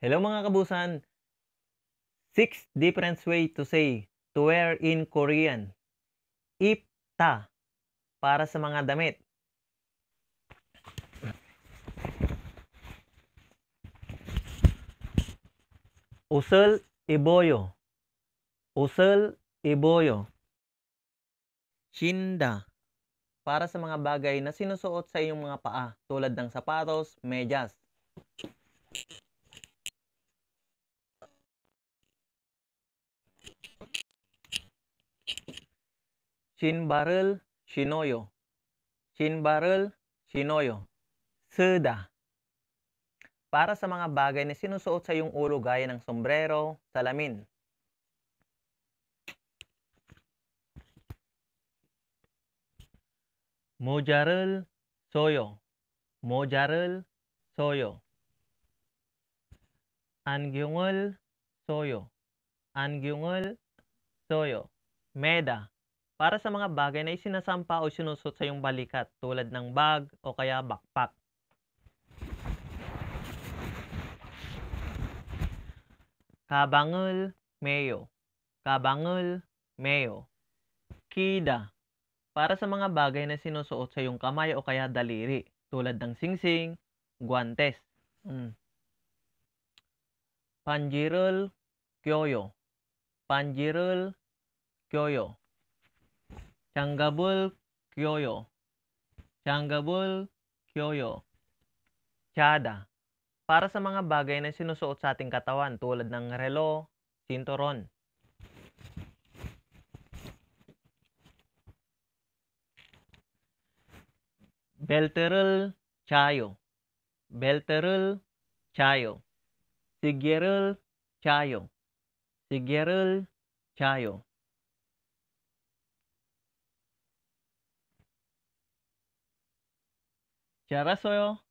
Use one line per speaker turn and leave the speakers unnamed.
Hello mga kabusan! Six different way to say to wear in Korean. Ipta para sa mga damit. Usel iboyo. Usel iboyo. Shinda para sa mga bagay na sinusuot sa iyong mga paa tulad ng sapatos, medyas, Shinbarul Shinoyo. Shinbarul Shinoyo. Seda. Para sa mga bagay na sinusuot sa iyong ulo gaya ng sombrero, salamin. Mojarul Soyo. Mojarul Soyo. Angyungul Soyo. Angyungul Soyo. Meda para sa mga bagay na isinasampa o sinusot sa iyong balikat tulad ng bag o kaya backpack. Kabangul, meyo. Kabangul, meyo. Kida. Para sa mga bagay na sinusuot sa iyong kamay o kaya daliri tulad ng singsing, guantes. Mm. Panjirul, kyoyo. Panjirul, kyoyo Changgabul Kyoyo. Changgabul Kyoyo. Chada. Para sa mga bagay na sinusuot sa ating katawan tulad ng relo, sinturon. Belterul Chayo. Belterul Chayo. Sigerel Chayo. Sigerel Chayo. 잘왔어요